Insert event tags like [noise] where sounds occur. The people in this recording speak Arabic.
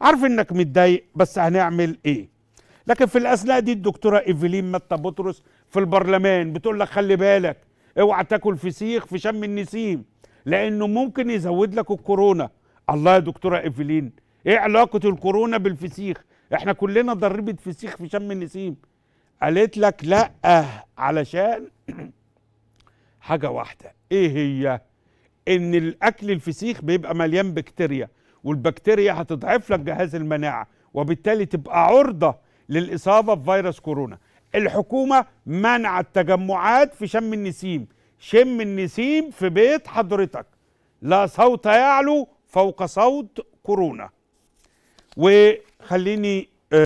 عارف انك متضايق بس هنعمل ايه لكن في الاثناء دي الدكتوره ايفلين متى بطرس في البرلمان بتقول لك خلي بالك اوعى تاكل فسيخ في شم النسيم لانه ممكن يزود لك الكورونا الله يا دكتوره ايفلين ايه علاقه الكورونا بالفسيخ احنا كلنا ضربه فسيخ في شم النسيم قالت لك لا علشان [clears throat] حاجه واحده ايه هي ان الاكل الفسيخ بيبقى مليان بكتيريا والبكتيريا هتضعف لك جهاز المناعه وبالتالي تبقى عرضه للاصابه بفيروس كورونا الحكومه منعت تجمعات في شم النسيم شم النسيم في بيت حضرتك لا صوت يعلو فوق صوت كورونا وخليني